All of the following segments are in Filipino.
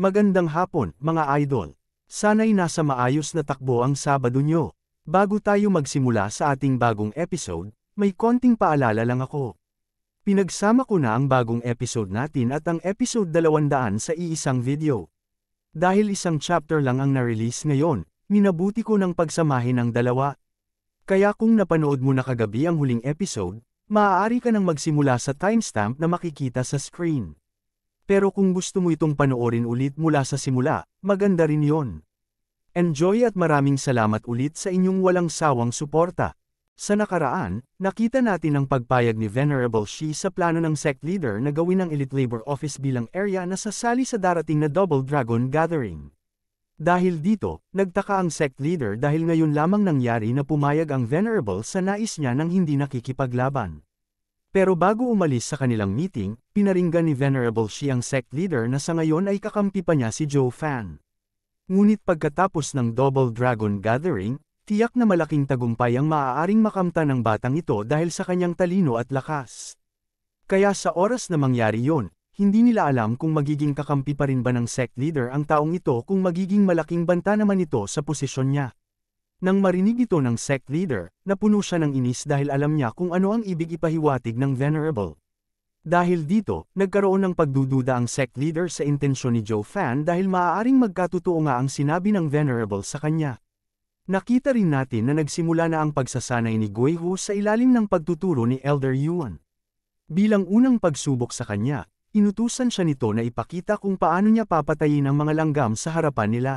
Magandang hapon, mga idol. Sana'y nasa maayos na takbo ang Sabado nyo. Bago tayo magsimula sa ating bagong episode, may konting paalala lang ako. Pinagsama ko na ang bagong episode natin at ang episode 200 sa iisang video. Dahil isang chapter lang ang na-release ngayon, minabuti ko ng pagsamahin ang dalawa. Kaya kung napanood mo na kagabi ang huling episode, maaari ka nang magsimula sa timestamp na makikita sa screen. Pero kung gusto mo itong panoorin ulit mula sa simula, maganda rin yon. Enjoy at maraming salamat ulit sa inyong walang sawang suporta. Sa nakaraan, nakita natin ang pagpayag ni Venerable Shi sa plano ng sect leader na gawin ang Elite Labor Office bilang area na sasali sa darating na Double Dragon Gathering. Dahil dito, nagtaka ang sect leader dahil ngayon lamang nangyari na pumayag ang Venerable sa nais niya nang hindi nakikipaglaban. Pero bago umalis sa kanilang meeting, pinaringgan ni Venerable Xi ang sect leader na sa ngayon ay kakampi pa niya si Joe Fan. Ngunit pagkatapos ng Double Dragon Gathering, tiyak na malaking tagumpay ang maaaring makamta ng batang ito dahil sa kanyang talino at lakas. Kaya sa oras na mangyari yon, hindi nila alam kung magiging kakampi pa rin ba ng sect leader ang taong ito kung magiging malaking banta naman ito sa posisyon niya. Nang marinig ito ng sect leader, napuno siya ng inis dahil alam niya kung ano ang ibig ipahiwatig ng Venerable. Dahil dito, nagkaroon ng pagdududa ang sect leader sa intensyon ni Joe Fan dahil maaaring magkatotoo nga ang sinabi ng Venerable sa kanya. Nakita rin natin na nagsimula na ang pagsasanay ni Guihu sa ilalim ng pagtuturo ni Elder Yuan. Bilang unang pagsubok sa kanya, inutusan siya nito na ipakita kung paano niya papatayin ang mga langgam sa harapan nila.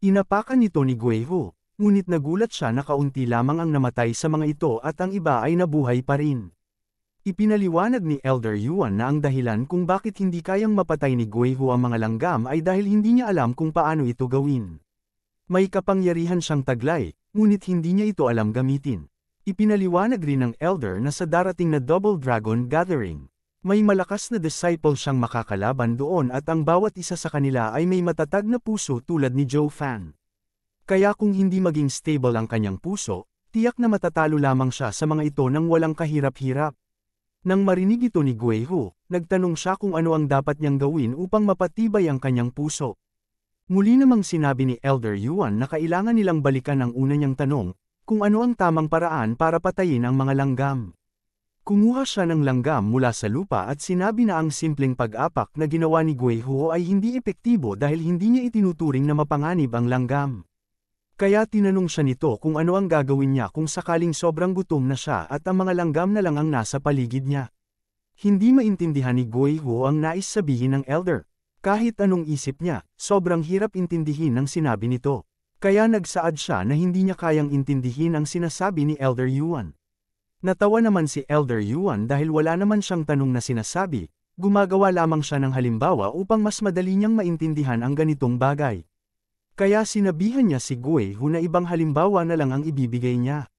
Inapakan nito ni Guihu, Ngunit nagulat siya na kaunti lamang ang namatay sa mga ito at ang iba ay nabuhay pa rin. Ipinaliwanag ni Elder Yuan na ang dahilan kung bakit hindi kayang mapatay ni Guihu ang mga langgam ay dahil hindi niya alam kung paano ito gawin. May kapangyarihan siyang taglay, ngunit hindi niya ito alam gamitin. Ipinaliwanag rin ng Elder na sa darating na Double Dragon Gathering, may malakas na disciple siyang makakalaban doon at ang bawat isa sa kanila ay may matatag na puso tulad ni Joe Fan. Kaya kung hindi maging stable ang kanyang puso, tiyak na matatalo lamang siya sa mga ito nang walang kahirap-hirap. Nang marinig ito ni Guehu, nagtanong siya kung ano ang dapat niyang gawin upang mapatibay ang kanyang puso. Muli namang sinabi ni Elder Yuan na kailangan nilang balikan ang una niyang tanong, kung ano ang tamang paraan para patayin ang mga langgam. Kumuha siya ng langgam mula sa lupa at sinabi na ang simpleng pag-apak na ginawa ni Guehu ay hindi epektibo dahil hindi niya itinuturing na mapanganib ang langgam. Kaya tinanong siya nito kung ano ang gagawin niya kung sakaling sobrang gutom na siya at ang mga langgam na lang ang nasa paligid niya. Hindi maintindihan ni Goy Ho ang nais sabihin ng elder. Kahit anong isip niya, sobrang hirap intindihin ang sinabi nito. Kaya nagsaad siya na hindi niya kayang intindihin ang sinasabi ni Elder Yuan. Natawa naman si Elder Yuan dahil wala naman siyang tanong na sinasabi, gumagawa lamang siya ng halimbawa upang mas madali niyang maintindihan ang ganitong bagay. Kaya sinabihan niya si Gui Hu na ibang halimbawa na lang ang ibibigay niya.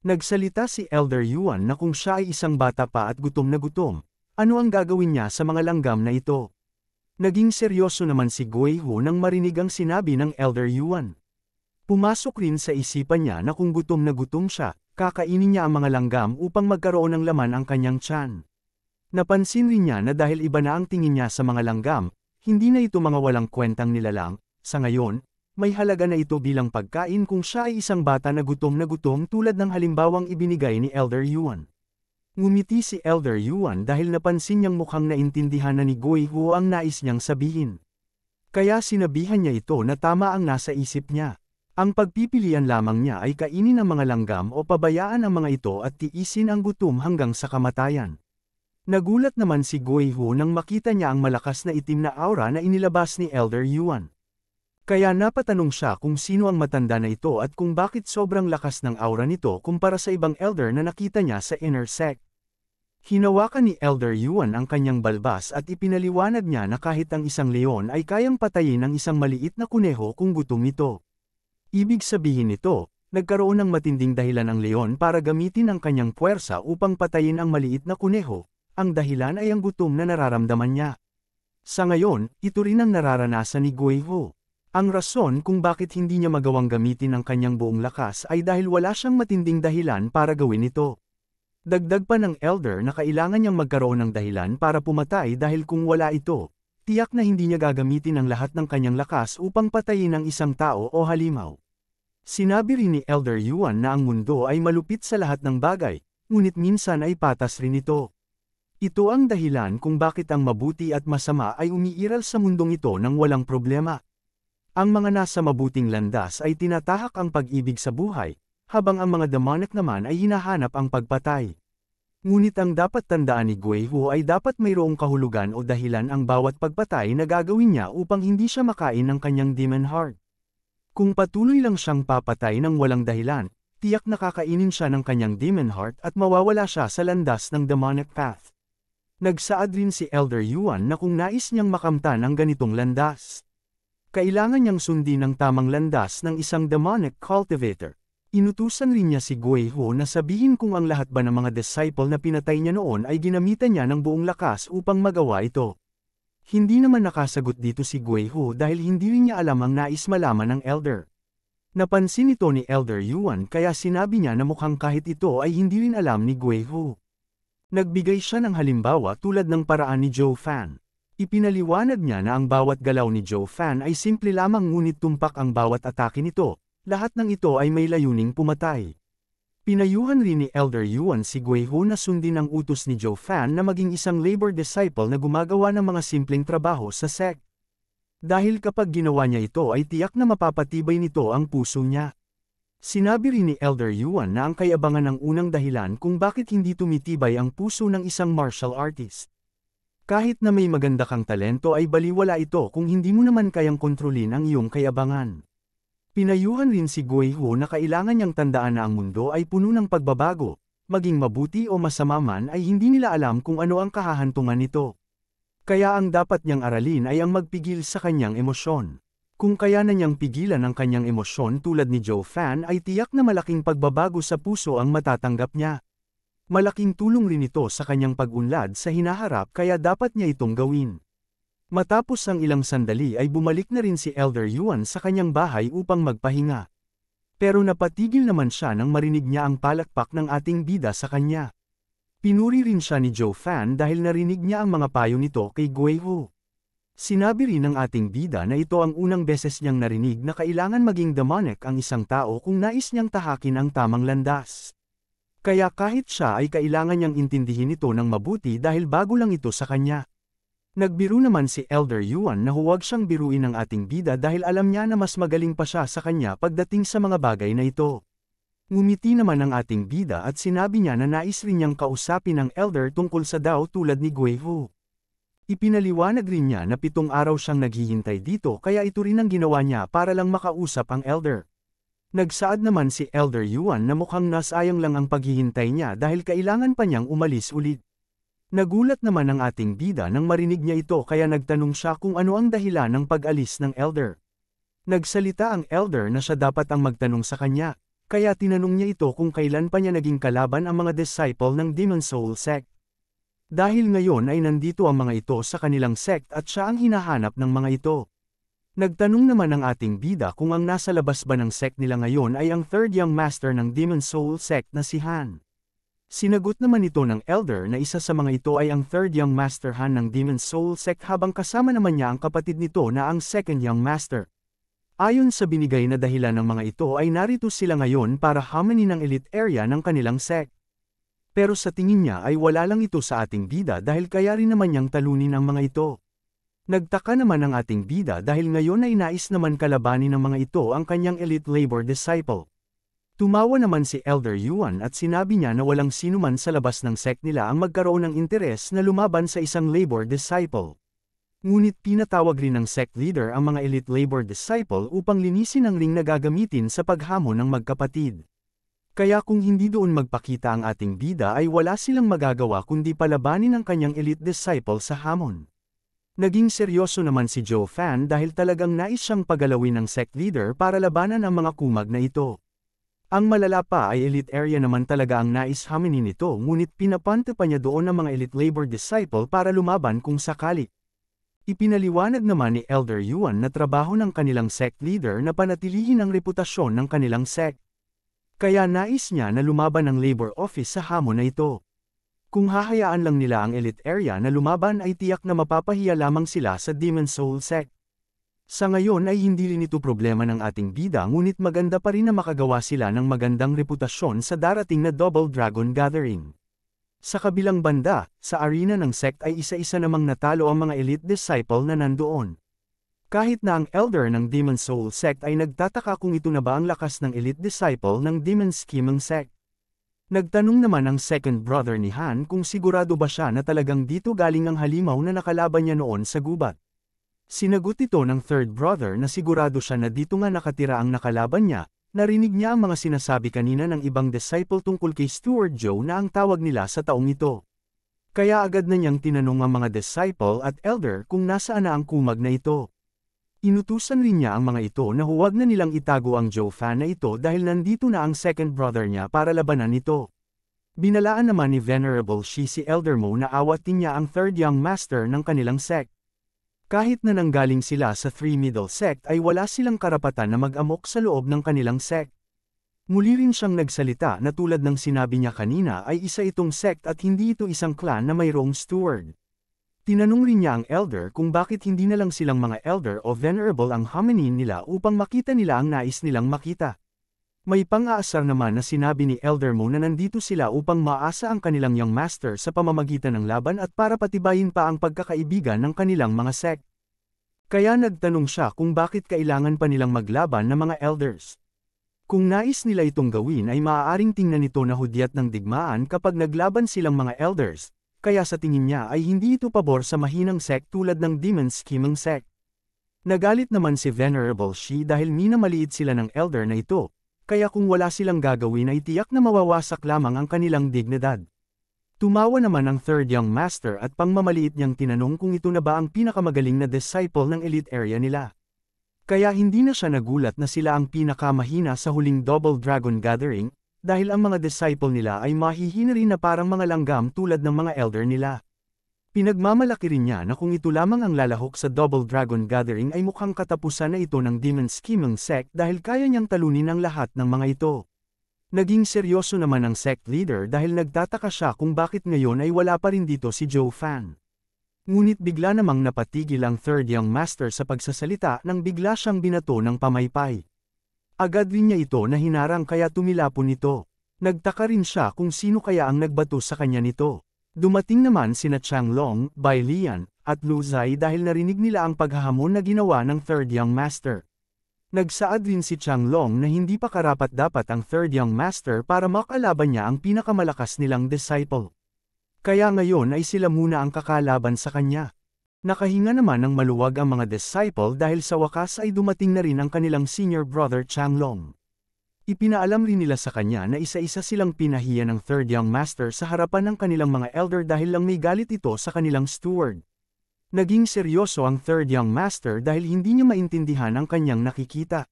Nagsalita si Elder Yuan na kung siya ay isang bata pa at gutom na gutom, ano ang gagawin niya sa mga langgam na ito? Naging seryoso naman si Gui Hu nang marinig ang sinabi ng Elder Yuan. Pumasok rin sa isipan niya na kung gutom na gutom siya, kakainin niya ang mga langgam upang magkaroon ng laman ang kanyang tiyan. Napansin rin niya na dahil iba na ang tingin niya sa mga langgam, hindi na ito mga walang kwentang nilalang, sa ngayon, may halaga na ito bilang pagkain kung siya ay isang bata na gutom na gutom tulad ng halimbawang ibinigay ni Elder Yuan. Ngumiti si Elder Yuan dahil napansin niyang mukhang naintindihan na ni Gui Hu ang nais niyang sabihin. Kaya sinabihan niya ito na tama ang nasa isip niya. Ang pagpipilian lamang niya ay kainin ang mga langgam o pabayaan ang mga ito at tiisin ang gutom hanggang sa kamatayan. Nagulat naman si Gui Hu nang makita niya ang malakas na itim na aura na inilabas ni Elder Yuan. Kaya napatanong siya kung sino ang matanda na ito at kung bakit sobrang lakas ng aura nito kumpara sa ibang elder na nakita niya sa inner sect. Hinawakan ni Elder Yuan ang kanyang balbas at ipinaliwanag niya na kahit ang isang leon ay kayang patayin ang isang maliit na kuneho kung gutom ito. Ibig sabihin nito, nagkaroon ng matinding dahilan ang leon para gamitin ang kanyang puwersa upang patayin ang maliit na kuneho, ang dahilan ay ang gutom na nararamdaman niya. Sa ngayon, ito rin ang nararanasan ni Guiho. Ang rason kung bakit hindi niya magawang gamitin ang kanyang buong lakas ay dahil wala siyang matinding dahilan para gawin ito. Dagdag pa ng elder na kailangan niyang magkaroon ng dahilan para pumatay dahil kung wala ito, tiyak na hindi niya gagamitin ang lahat ng kanyang lakas upang patayin ang isang tao o halimaw. Sinabi rin ni Elder Yuan na ang mundo ay malupit sa lahat ng bagay, ngunit minsan ay patas rin ito. Ito ang dahilan kung bakit ang mabuti at masama ay umiiral sa mundong ito ng walang problema. Ang mga nasa mabuting landas ay tinatahak ang pag-ibig sa buhay, habang ang mga demonic naman ay hinahanap ang pagpatay. Ngunit ang dapat tandaan ni Gui ay dapat mayroong kahulugan o dahilan ang bawat pagpatay na gagawin niya upang hindi siya makain ng kanyang demon heart. Kung patuloy lang siyang papatay ng walang dahilan, tiyak nakakainin siya ng kanyang demon heart at mawawala siya sa landas ng demonic path. Nagsaad rin si Elder Yuan na kung nais niyang makamtan ang ganitong landas, kailangan niyang sundin ang tamang landas ng isang demonic cultivator. Inutusan rin niya si Gui Ho na sabihin kung ang lahat ba ng mga disciple na pinatay niya noon ay ginamitan niya ng buong lakas upang magawa ito. Hindi naman nakasagot dito si Gui Ho dahil hindi rin niya alam ang nais malaman ng Elder. Napansin ito ni Elder Yuan kaya sinabi niya na mukhang kahit ito ay hindi rin alam ni Gui Ho. Nagbigay siya ng halimbawa tulad ng paraan ni Joe Fan. Ipinaliwanag niya na ang bawat galaw ni Joe Fan ay simple lamang ngunit tumpak ang bawat atake nito, lahat ng ito ay may layuning pumatay. Pinayuhan rin ni Elder Yuan si Guiho na sundin ang utos ni Joe Fan na maging isang labor disciple na gumagawa ng mga simpleng trabaho sa sect. Dahil kapag ginawa niya ito ay tiyak na mapapatibay nito ang puso niya. Sinabi rin ni Elder Yuan na ang kayabangan ang unang dahilan kung bakit hindi tumitibay ang puso ng isang martial artist. Kahit na may maganda kang talento ay baliwala ito kung hindi mo naman kayang kontrolin ang iyong kayabangan. Pinayuhan rin si Gui Ho na kailangan niyang tandaan na ang mundo ay puno ng pagbabago, maging mabuti o masama man ay hindi nila alam kung ano ang kahahantungan nito. Kaya ang dapat niyang aralin ay ang magpigil sa kanyang emosyon. Kung kaya na niyang pigilan ang kanyang emosyon tulad ni Joe Fan ay tiyak na malaking pagbabago sa puso ang matatanggap niya. Malaking tulong rin ito sa kanyang pag-unlad sa hinaharap kaya dapat niya itong gawin. Matapos ang ilang sandali ay bumalik na rin si Elder Yuan sa kanyang bahay upang magpahinga. Pero napatigil naman siya nang marinig niya ang palakpak ng ating bida sa kanya. Pinuri rin siya ni Joe Fan dahil narinig niya ang mga payo nito kay Gui Sinabi rin ng ating bida na ito ang unang beses niyang narinig na kailangan maging demonic ang isang tao kung nais niyang tahakin ang tamang landas. Kaya kahit siya ay kailangan niyang intindihin ito ng mabuti dahil bago lang ito sa kanya. Nagbiro naman si Elder Yuan na huwag siyang biruin ng ating bida dahil alam niya na mas magaling pa siya sa kanya pagdating sa mga bagay na ito. Ngumiti naman ang ating bida at sinabi niya na nais rin niyang kausapin ang elder tungkol sa Dao tulad ni Guehu. Ipinaliwanag rin niya na pitong araw siyang naghihintay dito kaya ito rin ang ginawa niya para lang makausap ang elder. Nagsaad naman si Elder Yuan na mukhang nasayang lang ang paghihintay niya dahil kailangan pa niyang umalis ulit. Nagulat naman ang ating bida nang marinig niya ito kaya nagtanong siya kung ano ang dahilan ng pag-alis ng Elder. Nagsalita ang Elder na siya dapat ang magtanong sa kanya, kaya tinanong niya ito kung kailan pa niya naging kalaban ang mga disciple ng Demon Soul Sect. Dahil ngayon ay nandito ang mga ito sa kanilang sect at siya ang hinahanap ng mga ito. Nagtanong naman ang ating bida kung ang nasa labas ba ng sect nila ngayon ay ang third young master ng Demon Soul sect na si Han. Sinagot naman ito ng elder na isa sa mga ito ay ang third young master Han ng Demon Soul sect habang kasama naman niya ang kapatid nito na ang second young master. Ayon sa binigay na dahilan ng mga ito ay narito sila ngayon para hamanin ng elite area ng kanilang sect. Pero sa tingin niya ay wala lang ito sa ating bida dahil kaya rin naman niyang talunin ang mga ito. Nagtaka naman ang ating bida dahil ngayon ay nais naman kalabanin ng mga ito ang kanyang elite labor disciple. Tumawa naman si Elder Yuan at sinabi niya na walang sinuman sa labas ng sect nila ang magkaroon ng interes na lumaban sa isang labor disciple. Ngunit pinatawag rin ng sect leader ang mga elite labor disciple upang linisin ang ring na gagamitin sa paghamon ng magkapatid. Kaya kung hindi doon magpakita ang ating bida ay wala silang magagawa kundi palabanin ang kanyang elite disciple sa hamon. Naging seryoso naman si Joe Fan dahil talagang nais siyang pagalawin ng sect leader para labanan ang mga kumag na ito. Ang malala pa ay elite area naman talaga ang nais haminin nito ngunit pinapante pa niya doon ang mga elite labor disciple para lumaban kung sakali. Ipinaliwanag naman ni Elder Yuan na trabaho ng kanilang sect leader na panatilihin ang reputasyon ng kanilang sect. Kaya nais niya na lumaban ang labor office sa hamon na ito. Kung hahayaan lang nila ang elite area na lumaban ay tiyak na mapapahiya lamang sila sa Demon Soul sect. Sa ngayon ay hindi rin ito problema ng ating bida ngunit maganda pa rin na makagawa sila ng magandang reputasyon sa darating na Double Dragon Gathering. Sa kabilang banda, sa arena ng sect ay isa-isa namang natalo ang mga elite disciple na nandoon. Kahit na ang elder ng Demon Soul sect ay nagtataka kung ito na ba ang lakas ng elite disciple ng Demon Scheming sect. Nagtanong naman ang second brother ni Han kung sigurado ba siya na talagang dito galing ang halimaw na nakalaban niya noon sa gubat. Sinagot ito ng third brother na sigurado siya na dito nga nakatira ang nakalaban niya, narinig niya ang mga sinasabi kanina ng ibang disciple tungkol kay Stuart Joe na ang tawag nila sa taong ito. Kaya agad na niyang tinanong ang mga disciple at elder kung nasaan na ang kumag na ito. Inutusan rin niya ang mga ito na huwag na nilang itago ang Jofan na ito dahil nandito na ang second brother niya para labanan ito. Binalaan naman ni Venerable Shi si Elder Mo na awatin niya ang third young master ng kanilang sect. Kahit na nanggaling sila sa three middle sect ay wala silang karapatan na mag-amok sa loob ng kanilang sect. Muli rin siyang nagsalita na tulad ng sinabi niya kanina ay isa itong sect at hindi ito isang clan na mayroong steward. Tinanong rin niya ang elder kung bakit hindi na lang silang mga elder o venerable ang hominin nila upang makita nila ang nais nilang makita. May pang-aasar naman na sinabi ni Elder Mo na nandito sila upang maasa ang kanilang young master sa pamamagitan ng laban at para patibayin pa ang pagkakaibigan ng kanilang mga sect. Kaya nagtanong siya kung bakit kailangan pa nilang maglaban ng mga elders. Kung nais nila itong gawin ay maaaring tingnan nito na hudyat ng digmaan kapag naglaban silang mga elders, kaya sa tingin niya ay hindi ito pabor sa mahinang sect tulad ng Demon Scheming sect. Nagalit naman si Venerable Shi dahil minamaliit sila ng elder na ito, kaya kung wala silang gagawin ay tiyak na mawawasak lamang ang kanilang dignidad. Tumawa naman ang third young master at pangmamaliit niyang tinanong kung ito na ba ang pinakamagaling na disciple ng elite area nila. Kaya hindi na siya nagulat na sila ang pinakamahina sa huling Double Dragon Gathering, dahil ang mga disciple nila ay mahihinari na parang mga langgam tulad ng mga elder nila. Pinagmamalaki rin niya na kung ito lamang ang lalahok sa Double Dragon Gathering ay mukhang katapusan na ito ng Demon Scheming Sect dahil kaya niyang talunin ang lahat ng mga ito. Naging seryoso naman ang sect leader dahil nagtataka siya kung bakit ngayon ay wala pa rin dito si Joe Fan. Ngunit bigla namang napatigil ang third young master sa pagsasalita nang bigla siyang binato ng pamaypay. Agad din niya ito na hinarang kaya tumilapon ito. Nagtaka rin siya kung sino kaya ang nagbato sa kanya nito. Dumating naman sina Chang Long, Bai Lian, at Lu Zai dahil narinig nila ang paghahamon na ginawa ng Third Young Master. Nagsaad rin si Chang Long na hindi pa karapat-dapat ang Third Young Master para makalaban niya ang pinakamalakas nilang disciple. Kaya ngayon ay sila muna ang kakalaban sa kanya. Nakahinga naman ng maluwag ang mga disciple dahil sa wakas ay dumating na rin ang kanilang senior brother Chang Long. Ipinaalam rin nila sa kanya na isa-isa silang pinahiya ng third young master sa harapan ng kanilang mga elder dahil lang may galit ito sa kanilang steward. Naging seryoso ang third young master dahil hindi niya maintindihan ang kanyang nakikita.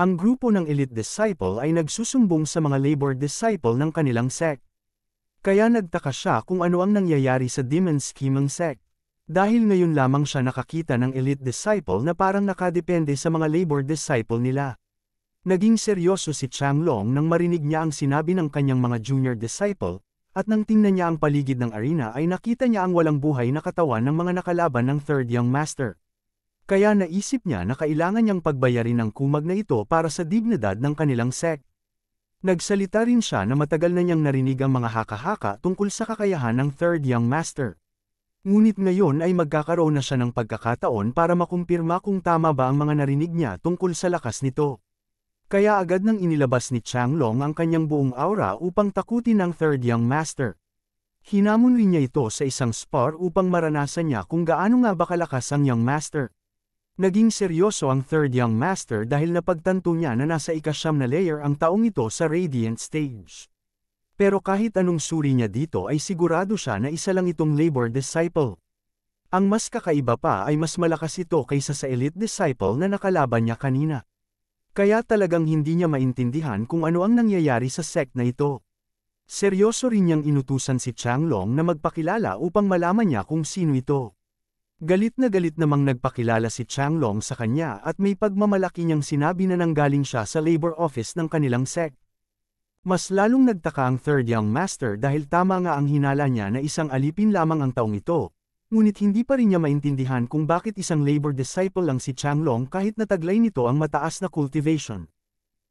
Ang grupo ng elite disciple ay nagsusumbong sa mga labor disciple ng kanilang sect. Kaya nagtaka siya kung ano ang nangyayari sa demon scheme sect. Dahil ngayon lamang siya nakakita ng elite disciple na parang nakadepende sa mga labor disciple nila. Naging seryoso si Chang Long nang marinig niya ang sinabi ng kanyang mga junior disciple, at nang tingnan niya ang paligid ng arena ay nakita niya ang walang buhay na katawan ng mga nakalaban ng third young master. Kaya naisip niya na kailangan niyang pagbayarin ang kumag na ito para sa dignidad ng kanilang sect. Nagsalita rin siya na matagal na niyang narinig ang mga haka-haka tungkol sa kakayahan ng third young master. Ngunit ngayon ay magkakaroon na siya ng pagkakataon para makumpirma kung tama ba ang mga narinig niya tungkol sa lakas nito. Kaya agad nang inilabas ni Chang Long ang kanyang buong aura upang takutin ang Third Young Master. Hinamon rin niya ito sa isang spar upang maranasan niya kung gaano nga ba kalakas ang Young Master. Naging seryoso ang third young master dahil napagtanto niya na nasa ikasyam na layer ang taong ito sa Radiant Stage. Pero kahit anong suri niya dito ay sigurado siya na isa lang itong labor disciple. Ang mas kakaiba pa ay mas malakas ito kaysa sa elite disciple na nakalaban niya kanina. Kaya talagang hindi niya maintindihan kung ano ang nangyayari sa sect na ito. Seryoso rin niyang inutusan si Chang Long na magpakilala upang malaman niya kung sino ito. Galit na galit namang nagpakilala si Chang Long sa kanya at may pagmamalaki niyang sinabi na nanggaling siya sa labor office ng kanilang sect. Mas lalong nagtaka ang third young master dahil tama nga ang hinala niya na isang alipin lamang ang taong ito. Ngunit hindi pa rin niya maintindihan kung bakit isang labor disciple lang si Changlong kahit nataglay nito ang mataas na cultivation.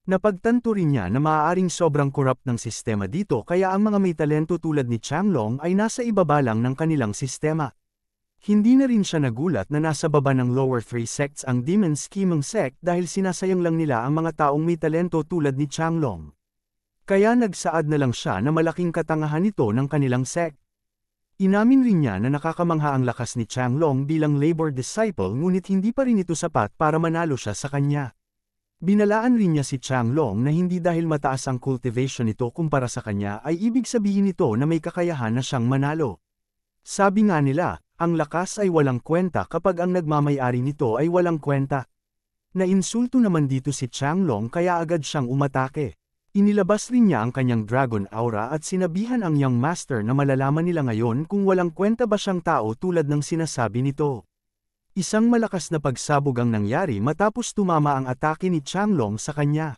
Napagtanto rin niya na maaaring sobrang corrupt ng sistema dito kaya ang mga may talento tulad ni Changlong ay nasa ibaba lang ng kanilang sistema. Hindi na rin siya nagulat na nasa baba ng lower three sects ang demon scheming sect dahil sinasayang lang nila ang mga taong may talento tulad ni Changlong. Kaya nagsaad na lang siya na malaking katangahan ito ng kanilang sect. Inamin rin niya na nakakamangha ang lakas ni Chang Long bilang labor disciple ngunit hindi pa rin ito sapat para manalo siya sa kanya. Binalaan rin niya si Chang Long na hindi dahil mataas ang cultivation nito kumpara sa kanya ay ibig sabihin nito na may kakayahan na siyang manalo. Sabi nga nila, ang lakas ay walang kwenta kapag ang nagmamayari nito ay walang kwenta. Nainsulto naman dito si Chang Long kaya agad siyang umatake. Inilabas din niya ang kanyang dragon aura at sinabihan ang young master na malalaman nila ngayon kung walang kwenta ba siyang tao tulad ng sinasabi nito. Isang malakas na pagsabog ang nangyari matapos tumama ang atake ni Changlong sa kanya.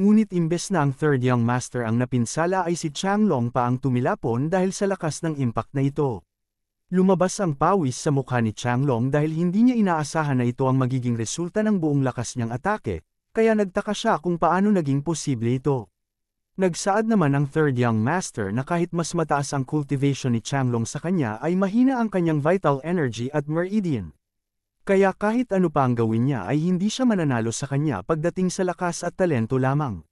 Ngunit imbes na ang third young master ang napinsala ay si Changlong pa ang tumilapon dahil sa lakas ng impact na ito. Lumabas ang pawis sa mukha ni Changlong dahil hindi niya inaasahan na ito ang magiging resulta ng buong lakas niyang atake, kaya nagtaka siya kung paano naging posible ito. Nagsaad naman ang third young master na kahit mas mataas ang cultivation ni Changlong sa kanya ay mahina ang kanyang vital energy at meridian. Kaya kahit ano pa ang gawin niya ay hindi siya mananalo sa kanya pagdating sa lakas at talento lamang.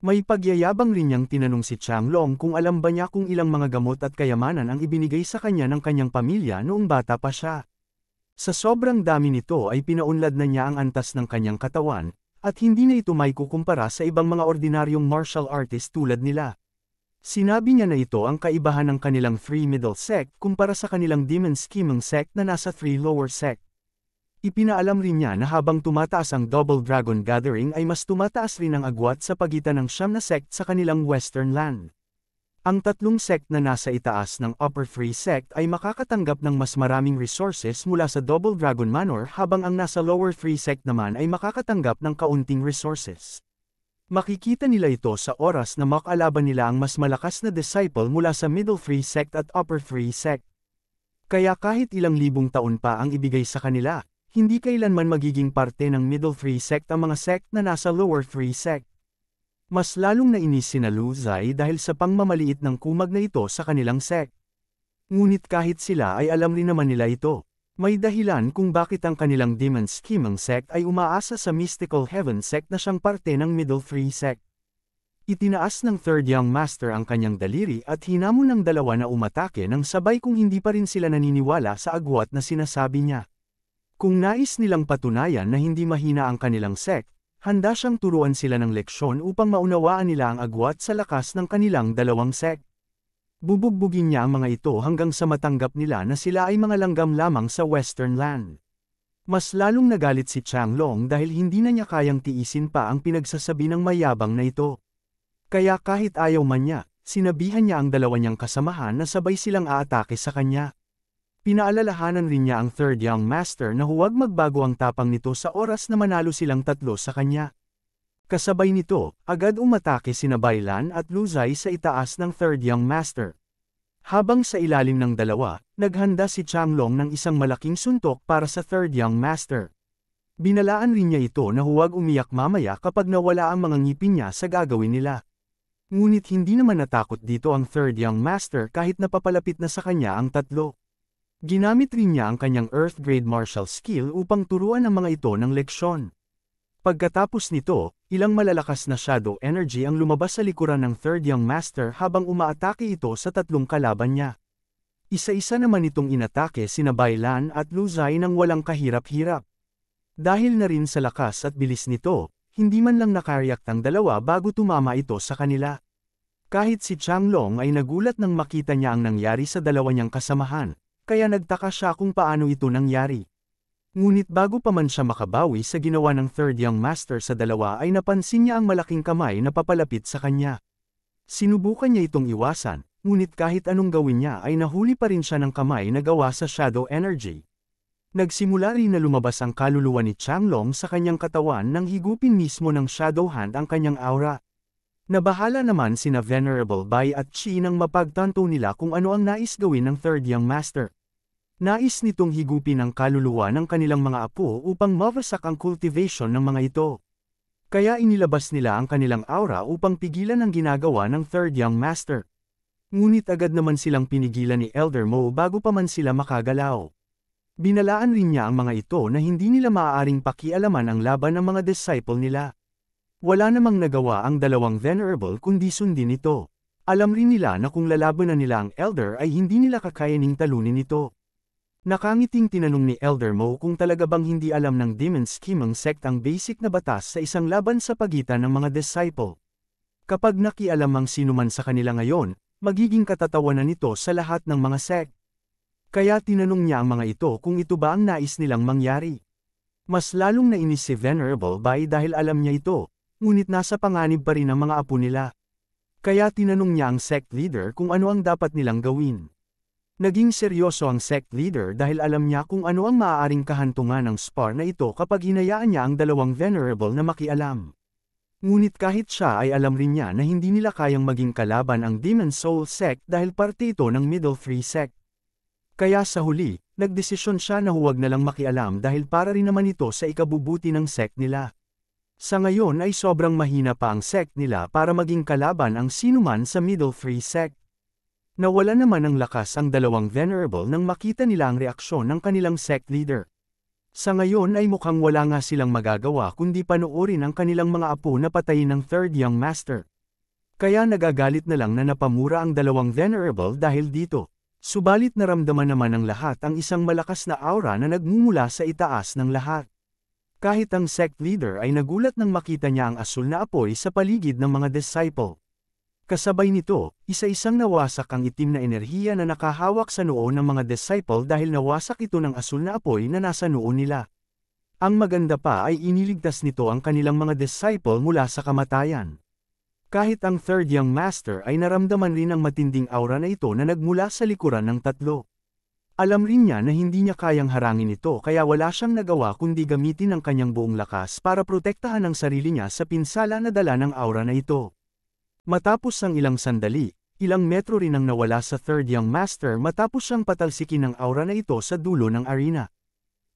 May pagyayabang rin niyang tinanong si Changlong kung alam ba niya kung ilang mga gamot at kayamanan ang ibinigay sa kanya ng kanyang pamilya noong bata pa siya. Sa sobrang dami nito ay pinaunlad na niya ang antas ng kanyang katawan, at hindi na ito may kukumpara sa ibang mga ordinaryong martial artist tulad nila. Sinabi niya na ito ang kaibahan ng kanilang Three Middle Sect kumpara sa kanilang Demon Scheming Sect na nasa Three Lower Sect. Ipinaalam rin niya na habang tumataas ang Double Dragon Gathering ay mas tumataas rin ang agwat sa pagitan ng siyam na sect sa kanilang Western Land. Ang tatlong sect na nasa itaas ng Upper Free Sect ay makakatanggap ng mas maraming resources mula sa Double Dragon Manor habang ang nasa Lower Free Sect naman ay makakatanggap ng kaunting resources. Makikita nila ito sa oras na makalaban nila ang mas malakas na disciple mula sa Middle Free Sect at Upper Free Sect. Kaya kahit ilang libong taon pa ang ibigay sa kanila, hindi kailanman magiging parte ng Middle Free Sect ang mga sect na nasa Lower Free Sect. Mas lalong nainis si Naluzay dahil sa pangmamaliit ng kumag na ito sa kanilang sek. Ngunit kahit sila ay alam rin naman nila ito. May dahilan kung bakit ang kanilang demon schemang sect ay umaasa sa mystical heaven sect na siyang parte ng middle three sect. Itinaas ng third young master ang kanyang daliri at hinamo ng dalawa na umatake ng sabay kung hindi pa rin sila naniniwala sa agwat na sinasabi niya. Kung nais nilang patunayan na hindi mahina ang kanilang sect, handa siyang turuan sila ng leksyon upang maunawaan nila ang agwat sa lakas ng kanilang dalawang sek. Bubugbugin niya ang mga ito hanggang sa matanggap nila na sila ay mga langgam lamang sa Western Land. Mas lalong nagalit si Chang Long dahil hindi na niya kayang tiisin pa ang pinagsasabi ng mayabang na ito. Kaya kahit ayaw man niya, sinabihan niya ang dalawa niyang kasamahan na sabay silang aatake sa kanya. Pinaalalahanan rin niya ang third young master na huwag magbago ang tapang nito sa oras na manalo silang tatlo sa kanya. Kasabay nito, agad umatake sina Bailan at Luzay sa itaas ng third young master. Habang sa ilalim ng dalawa, naghanda si Changlong ng isang malaking suntok para sa third young master. Binalaan rin niya ito na huwag umiyak mamaya kapag nawala ang mga ngipin niya sa gagawin nila. Ngunit hindi naman natakot dito ang third young master kahit napapalapit na sa kanya ang tatlo. Ginamit rin niya ang kanyang Earth Grade Martial Skill upang turuan ang mga ito ng leksyon. Pagkatapos nito, ilang malalakas na shadow energy ang lumabas sa likuran ng Third Young Master habang umaatake ito sa tatlong kalaban niya. Isa-isa naman itong inatake sina Bailan at Luzay ng walang kahirap-hirap. Dahil na rin sa lakas at bilis nito, hindi man lang nakaryak ng dalawa bago tumama ito sa kanila. Kahit si Chang Long ay nagulat nang makita niya ang nangyari sa dalawa niyang kasamahan, kaya nagtaka siya kung paano ito nangyari. Ngunit bago pa man siya makabawi sa ginawa ng third young master sa dalawa ay napansin niya ang malaking kamay na papalapit sa kanya. Sinubukan niya itong iwasan, ngunit kahit anong gawin niya ay nahuli pa rin siya ng kamay na gawa sa shadow energy. Nagsimula rin na lumabas ang kaluluwa ni Changlong sa kanyang katawan nang higupin mismo ng shadow hand ang kanyang aura. Nabahala naman sina Venerable Bai at Chi nang mapagtanto nila kung ano ang nais gawin ng Third Young Master. Nais nitong higupin ang kaluluwa ng kanilang mga apo upang mawasak ang cultivation ng mga ito. Kaya inilabas nila ang kanilang aura upang pigilan ang ginagawa ng Third Young Master. Ngunit agad naman silang pinigilan ni Elder Mo bago pa man sila makagalaw. Binalaan rin niya ang mga ito na hindi nila maaaring pakialaman ang laban ng mga disciple nila. Wala namang nagawa ang dalawang Venerable kundi sundin ito. Alam rin nila na kung lalaban na nila ang Elder ay hindi nila kakayaning talunin ito. Nakangiting tinanong ni Elder Mo kung talaga bang hindi alam ng Demon Schemang sect ang basic na batas sa isang laban sa pagitan ng mga disciple. Kapag nakialam ang sinuman sa kanila ngayon, magiging katatawanan nito sa lahat ng mga sect. Kaya tinanong niya ang mga ito kung ito ba ang nais nilang mangyari. Mas lalong nainis si Venerable Bai dahil alam niya ito, ngunit nasa panganib pa rin ang mga apo nila. Kaya tinanong niya ang sect leader kung ano ang dapat nilang gawin. Naging seryoso ang sect leader dahil alam niya kung ano ang maaaring kahantungan ng spar na ito kapag hinayaan niya ang dalawang venerable na makialam. Ngunit kahit siya ay alam rin niya na hindi nila kayang maging kalaban ang Demon Soul Sect dahil parte ito ng Middle Free Sect. Kaya sa huli, nagdesisyon siya na huwag na lang makialam dahil para rin naman ito sa ikabubuti ng sect nila. Sa ngayon ay sobrang mahina pa ang sect nila para maging kalaban ang sinuman sa Middle Three sect. Nawala naman ang lakas ang dalawang venerable nang makita nila ang reaksyon ng kanilang sect leader. Sa ngayon ay mukhang wala nga silang magagawa kundi panoorin ang kanilang mga apo na patayin ng third young master. Kaya nagagalit na lang na napamura ang dalawang venerable dahil dito. Subalit naramdaman naman ng lahat ang isang malakas na aura na nagmumula sa itaas ng lahat. Kahit ang sect leader ay nagulat nang makita niya ang asul na apoy sa paligid ng mga disciple. Kasabay nito, isa-isang nawasak ang itim na enerhiya na nakahawak sa noo ng mga disciple dahil nawasak ito ng asul na apoy na nasa noo nila. Ang maganda pa ay iniligtas nito ang kanilang mga disciple mula sa kamatayan. Kahit ang third young master ay naramdaman rin ang matinding aura na ito na nagmula sa likuran ng tatlo. Alam rin niya na hindi niya kayang harangin ito kaya wala siyang nagawa kundi gamitin ang kanyang buong lakas para protektahan ang sarili niya sa pinsala na dala ng aura na ito. Matapos ang ilang sandali, ilang metro rin ang nawala sa third young master matapos siyang patalsikin ang aura na ito sa dulo ng arena.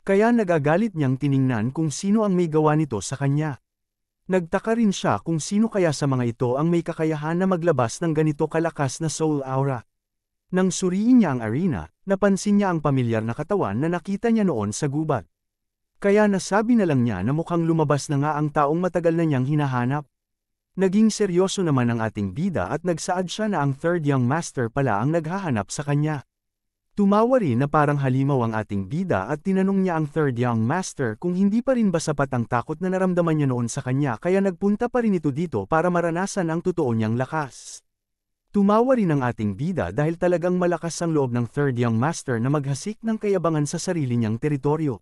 Kaya nagagalit niyang tiningnan kung sino ang may gawa nito sa kanya. Nagtaka rin siya kung sino kaya sa mga ito ang may kakayahan na maglabas ng ganito kalakas na soul aura. Nang suriin niya ang arena, napansin niya ang pamilyar na katawan na nakita niya noon sa gubat. Kaya nasabi na lang niya na mukhang lumabas na nga ang taong matagal na niyang hinahanap. Naging seryoso naman ang ating bida at nagsaad siya na ang third young master pala ang naghahanap sa kanya. Tumawa rin na parang halimaw ang ating bida at tinanong niya ang third young master kung hindi pa rin ba sapat ang takot na naramdaman niya noon sa kanya kaya nagpunta pa rin ito dito para maranasan ang totoo niyang lakas. Tumawa rin ang ating bida dahil talagang malakas ang loob ng third young master na maghasik ng kayabangan sa sarili niyang teritoryo.